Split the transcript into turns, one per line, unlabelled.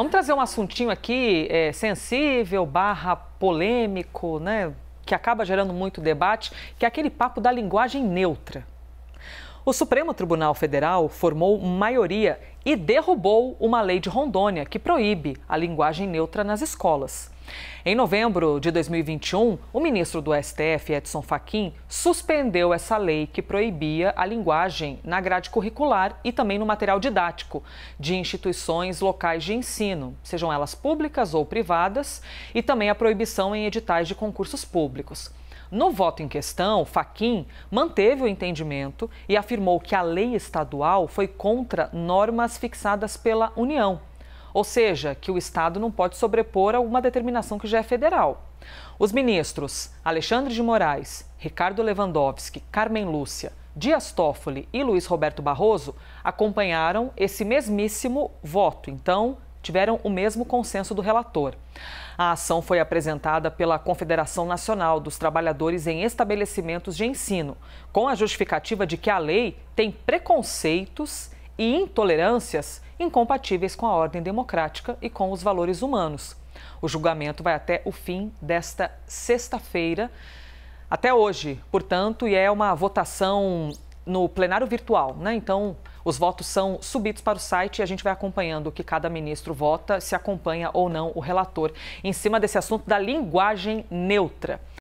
Vamos trazer um assuntinho aqui é, sensível, barra polêmico, né? Que acaba gerando muito debate, que é aquele papo da linguagem neutra. O Supremo Tribunal Federal formou maioria e derrubou uma lei de Rondônia que proíbe a linguagem neutra nas escolas. Em novembro de 2021, o ministro do STF, Edson Fachin, suspendeu essa lei que proibia a linguagem na grade curricular e também no material didático de instituições locais de ensino, sejam elas públicas ou privadas, e também a proibição em editais de concursos públicos. No voto em questão, Faquim manteve o entendimento e afirmou que a lei estadual foi contra normas fixadas pela União ou seja, que o Estado não pode sobrepor a uma determinação que já é federal. Os ministros Alexandre de Moraes, Ricardo Lewandowski, Carmen Lúcia, Dias Toffoli e Luiz Roberto Barroso acompanharam esse mesmíssimo voto, então tiveram o mesmo consenso do relator. A ação foi apresentada pela Confederação Nacional dos Trabalhadores em Estabelecimentos de Ensino, com a justificativa de que a lei tem preconceitos e intolerâncias incompatíveis com a ordem democrática e com os valores humanos. O julgamento vai até o fim desta sexta-feira, até hoje, portanto, e é uma votação no plenário virtual, né? Então, os votos são subidos para o site e a gente vai acompanhando o que cada ministro vota, se acompanha ou não o relator, em cima desse assunto da linguagem neutra.